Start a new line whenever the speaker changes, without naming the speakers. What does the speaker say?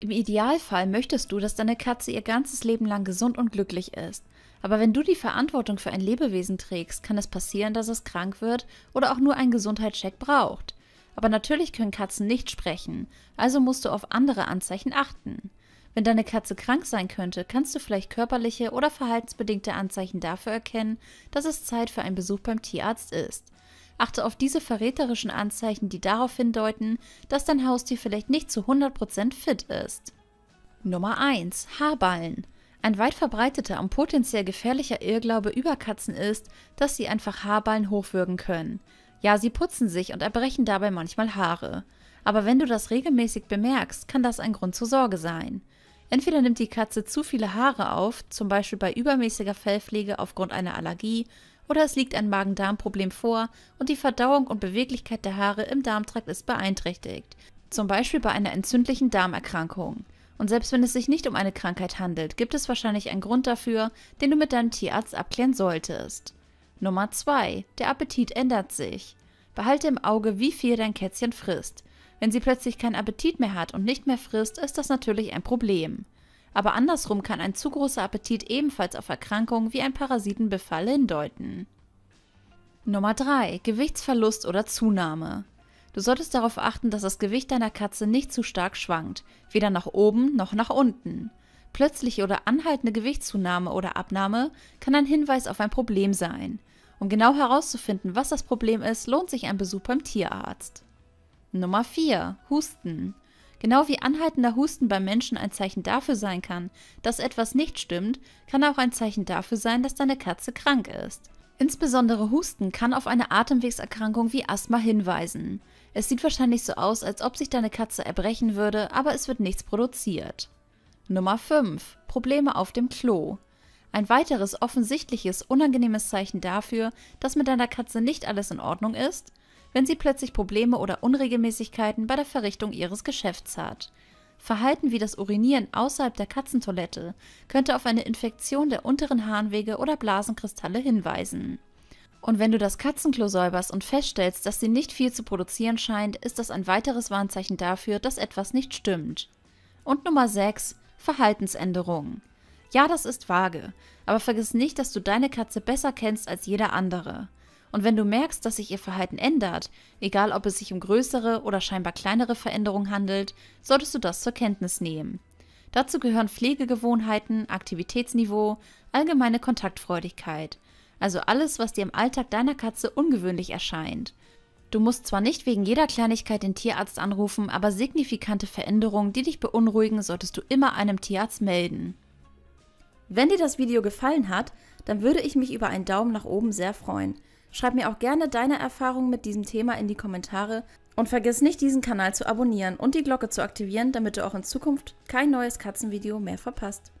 Im Idealfall möchtest du, dass deine Katze ihr ganzes Leben lang gesund und glücklich ist. Aber wenn du die Verantwortung für ein Lebewesen trägst, kann es passieren, dass es krank wird oder auch nur einen Gesundheitscheck braucht. Aber natürlich können Katzen nicht sprechen, also musst du auf andere Anzeichen achten. Wenn deine Katze krank sein könnte, kannst du vielleicht körperliche oder verhaltensbedingte Anzeichen dafür erkennen, dass es Zeit für einen Besuch beim Tierarzt ist. Achte auf diese verräterischen Anzeichen, die darauf hindeuten, dass dein Haustier vielleicht nicht zu 100% fit ist. Nummer 1. Haarballen. Ein weit verbreiteter und potenziell gefährlicher Irrglaube über Katzen ist, dass sie einfach Haarballen hochwürgen können. Ja, sie putzen sich und erbrechen dabei manchmal Haare. Aber wenn du das regelmäßig bemerkst, kann das ein Grund zur Sorge sein. Entweder nimmt die Katze zu viele Haare auf, zum Beispiel bei übermäßiger Fellpflege aufgrund einer Allergie, oder es liegt ein Magen-Darm-Problem vor und die Verdauung und Beweglichkeit der Haare im Darmtrakt ist beeinträchtigt, zum Beispiel bei einer entzündlichen Darmerkrankung. Und selbst wenn es sich nicht um eine Krankheit handelt, gibt es wahrscheinlich einen Grund dafür, den du mit deinem Tierarzt abklären solltest. Nummer 2. Der Appetit ändert sich. Behalte im Auge, wie viel dein Kätzchen frisst. Wenn sie plötzlich keinen Appetit mehr hat und nicht mehr frisst, ist das natürlich ein Problem aber andersrum kann ein zu großer Appetit ebenfalls auf Erkrankungen wie ein Parasitenbefall hindeuten. Nummer 3. Gewichtsverlust oder Zunahme. Du solltest darauf achten, dass das Gewicht deiner Katze nicht zu stark schwankt, weder nach oben noch nach unten. Plötzliche oder anhaltende Gewichtszunahme oder Abnahme kann ein Hinweis auf ein Problem sein. Um genau herauszufinden, was das Problem ist, lohnt sich ein Besuch beim Tierarzt. Nummer 4. Husten. Genau wie anhaltender Husten beim Menschen ein Zeichen dafür sein kann, dass etwas nicht stimmt, kann auch ein Zeichen dafür sein, dass deine Katze krank ist. Insbesondere Husten kann auf eine Atemwegserkrankung wie Asthma hinweisen. Es sieht wahrscheinlich so aus, als ob sich deine Katze erbrechen würde, aber es wird nichts produziert. Nummer 5. Probleme auf dem Klo. Ein weiteres offensichtliches, unangenehmes Zeichen dafür, dass mit deiner Katze nicht alles in Ordnung ist, wenn sie plötzlich Probleme oder Unregelmäßigkeiten bei der Verrichtung ihres Geschäfts hat. Verhalten wie das Urinieren außerhalb der Katzentoilette könnte auf eine Infektion der unteren Harnwege oder Blasenkristalle hinweisen. Und wenn du das Katzenklo säuberst und feststellst, dass sie nicht viel zu produzieren scheint, ist das ein weiteres Warnzeichen dafür, dass etwas nicht stimmt. Und Nummer 6. Verhaltensänderung. Ja, das ist vage, aber vergiss nicht, dass du deine Katze besser kennst als jeder andere. Und wenn du merkst, dass sich ihr Verhalten ändert, egal ob es sich um größere oder scheinbar kleinere Veränderungen handelt, solltest du das zur Kenntnis nehmen. Dazu gehören Pflegegewohnheiten, Aktivitätsniveau, allgemeine Kontaktfreudigkeit, also alles, was dir im Alltag deiner Katze ungewöhnlich erscheint. Du musst zwar nicht wegen jeder Kleinigkeit den Tierarzt anrufen, aber signifikante Veränderungen, die dich beunruhigen, solltest du immer einem Tierarzt melden. Wenn dir das Video gefallen hat, dann würde ich mich über einen Daumen nach oben sehr freuen. Schreib mir auch gerne deine Erfahrungen mit diesem Thema in die Kommentare und vergiss nicht, diesen Kanal zu abonnieren und die Glocke zu aktivieren, damit du auch in Zukunft kein neues Katzenvideo mehr verpasst.